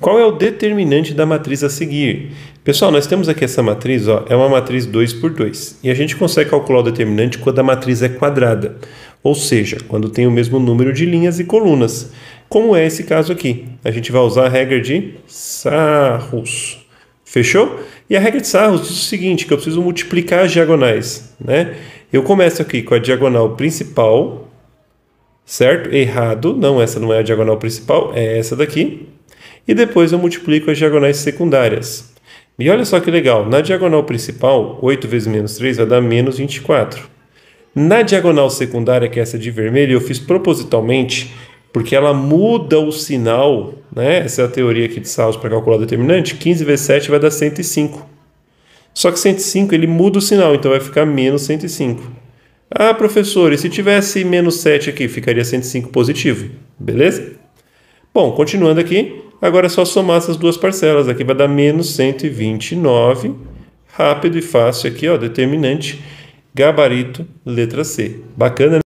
Qual é o determinante da matriz a seguir? Pessoal, nós temos aqui essa matriz, ó, é uma matriz 2 por 2, e a gente consegue calcular o determinante quando a matriz é quadrada, ou seja, quando tem o mesmo número de linhas e colunas, como é esse caso aqui. A gente vai usar a regra de Sarros. Fechou? E a regra de Sarros diz o seguinte, que eu preciso multiplicar as diagonais, né? Eu começo aqui com a diagonal principal, certo? Errado, não, essa não é a diagonal principal, é essa daqui e depois eu multiplico as diagonais secundárias. E olha só que legal, na diagonal principal, 8 vezes menos 3 vai dar menos 24. Na diagonal secundária, que é essa de vermelho, eu fiz propositalmente porque ela muda o sinal, né? Essa é a teoria aqui de Salles para calcular o determinante. 15 vezes 7 vai dar 105. Só que 105 ele muda o sinal, então vai ficar menos 105. Ah, professor, e se tivesse menos 7 aqui, ficaria 105 positivo, beleza? Bom, continuando aqui, agora é só somar essas duas parcelas. Aqui vai dar menos 129. Rápido e fácil aqui, ó, determinante, gabarito, letra C. Bacana, né?